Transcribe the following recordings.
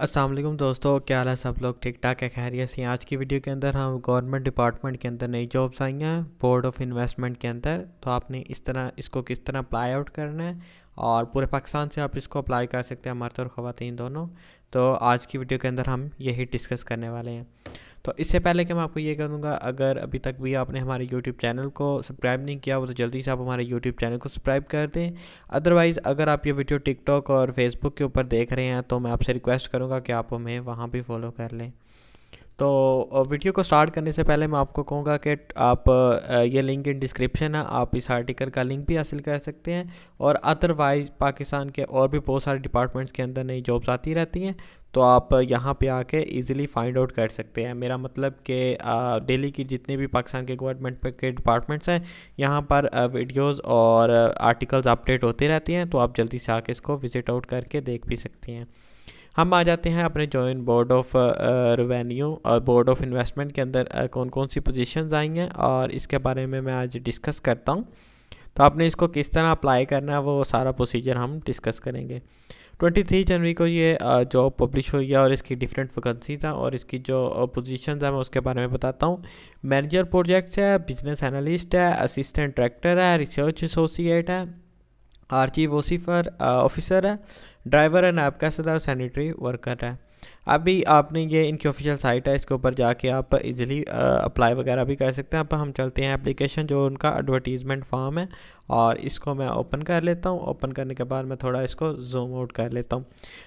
असलम दोस्तों क्या हाल है सब लोग ठीक ठाक है खैरियत से आज की वीडियो के अंदर हम गवर्नमेंट डिपार्टमेंट के अंदर नई जॉब्स आई हैं बोर्ड ऑफ इन्वेस्टमेंट के अंदर तो आपने इस तरह इसको किस तरह अप्लाई आउट करना है और पूरे पाकिस्तान से आप इसको अप्लाई कर सकते हैं मर्द और ख़वान दोनों तो आज की वीडियो के अंदर हम यही डिस्कस करने वाले हैं तो इससे पहले कि मैं आपको ये करूँगा अगर अभी तक भी आपने हमारे यूट्यूब चैनल को सब्सक्राइब नहीं किया हो तो जल्दी से आप हमारे यूट्यूब चैनल को सब्सक्राइब कर दें अदरवाइज़ अगर आप ये वीडियो टिकटॉक और फेसबुक के ऊपर देख रहे हैं तो मैं आपसे रिक्वेस्ट करूँगा कि आप हमें वहाँ भी फॉलो कर लें तो वीडियो को स्टार्ट करने से पहले मैं आपको कहूँगा कि आप ये लिंक इन डिस्क्रिप्शन है आप इस आर्टिकल का लिंक भी हासिल कर सकते हैं और अदरवाइज पाकिस्तान के और भी बहुत सारे डिपार्टमेंट्स के अंदर नई जॉब्स आती रहती हैं तो आप यहाँ पे आके इजीली फाइंड आउट कर सकते हैं मेरा मतलब कि डेली की जितने भी पाकिस्तान के गवर्नमेंट के डिपार्टमेंट्स हैं यहाँ पर वीडियोस और आर्टिकल्स अपडेट होते रहते हैं तो आप जल्दी से आके इसको विज़िट आउट करके देख भी सकते हैं हम आ जाते हैं अपने जॉइंट बोर्ड ऑफ रेवेन्यू और बोर्ड ऑफ इन्वेस्टमेंट के अंदर uh, कौन कौन सी पोजीशंस आई हैं और इसके बारे में मैं आज डिस्कस करता हूँ तो आपने इसको किस तरह अप्लाई करना है वो सारा प्रोसीजर हम डिस्कस करेंगे 23 जनवरी को ये जॉब uh, पब्लिश हुई है और इसकी डिफरेंट वैकेंसीज हैं और इसकी जो पोजीशन uh, है मैं उसके बारे में बताता हूँ मैनेजर प्रोजेक्ट्स है बिजनेस एनालिस्ट है असिस्टेंट डायरेक्टर है रिसर्च एसोसिएट है आर वोसीफर ऑफिसर है ड्राइवर है नायब का सदार सैनिटरी वर्कर है अभी आपने ये इनकी ऑफिशियल साइट है इसके ऊपर जाके आप इजीली अप्लाई वगैरह भी कर सकते हैं अब हम चलते हैं एप्लीकेशन जो उनका एडवर्टीज़मेंट फॉर्म है और इसको मैं ओपन कर लेता हूँ ओपन करने के बाद मैं थोड़ा इसको जूम आउट कर लेता हूँ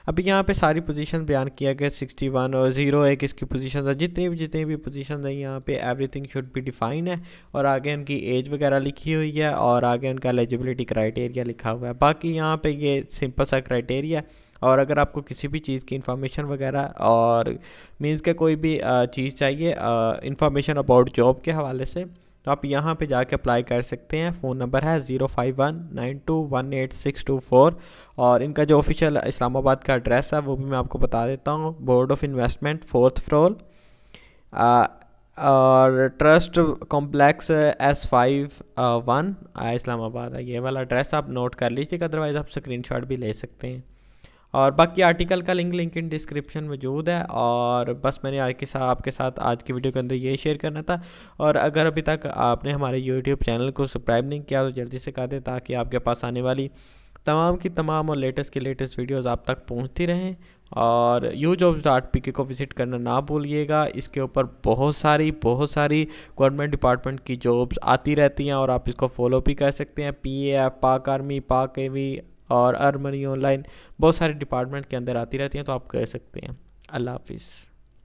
अभी यहाँ पे सारी पोजीशन बयान किया गया सिक्सटी वन और ज़ीरो एक इसकी पोजीशन है जितनी भी जितनी भी पोजीशन है यहाँ पे एवरीथिंग शुड बी डिफाइन है और आगे उनकी एज वगैरह लिखी हुई है और आगे उनका एलिजिबिलिटी क्राइटेरिया लिखा हुआ है बाकी यहाँ पर ये सिंपल सा क्राइटेरिया है और अगर आपको किसी भी चीज़ की इन्फॉर्मेशन वगैरह और मीन्स के कोई भी चीज़ चाहिए इन्फॉर्मेशन अबाउट जॉब के हवाले से तो आप यहाँ पे जाके अप्लाई कर सकते हैं फ़ोन नंबर है zero five one nine two one eight six two four और इनका जो ऑफिशियल इस्लामाबाद का एड्रेस है वो भी मैं आपको बता देता हूँ board of investment fourth floor और trust complex S five one Islamabad है ये वाला एड्रेस आप नोट कर लीजिएगा अदरवाइज़ आप स्क्रीनशॉट भी ले सकते हैं और बाकी आर्टिकल का लिंक लिंक इन डिस्क्रिप्शन मौजूद है और बस मैंने आज के साथ आपके साथ आज की वीडियो के अंदर ये शेयर करना था और अगर अभी तक आपने हमारे यूट्यूब चैनल को सब्सक्राइब नहीं किया तो जल्दी से कर दें ताकि आपके पास आने वाली तमाम की तमाम और लेटेस्ट की लेटेस्ट वीडियोज़ आप तक पहुँचती रहें और यू जॉब्स डॉट पी के को विज़िट करना ना भूलिएगा इसके ऊपर बहुत सारी बहुत सारी गवर्नमेंट डिपार्टमेंट की जॉब्स आती रहती हैं और आप इसको फॉलो भी कर सकते हैं P A F Pak army Pak एवी और अर मनी ऑनलाइन बहुत सारे डिपार्टमेंट के अंदर आती रहती हैं तो आप कर सकते हैं अल्लाह हाफिज़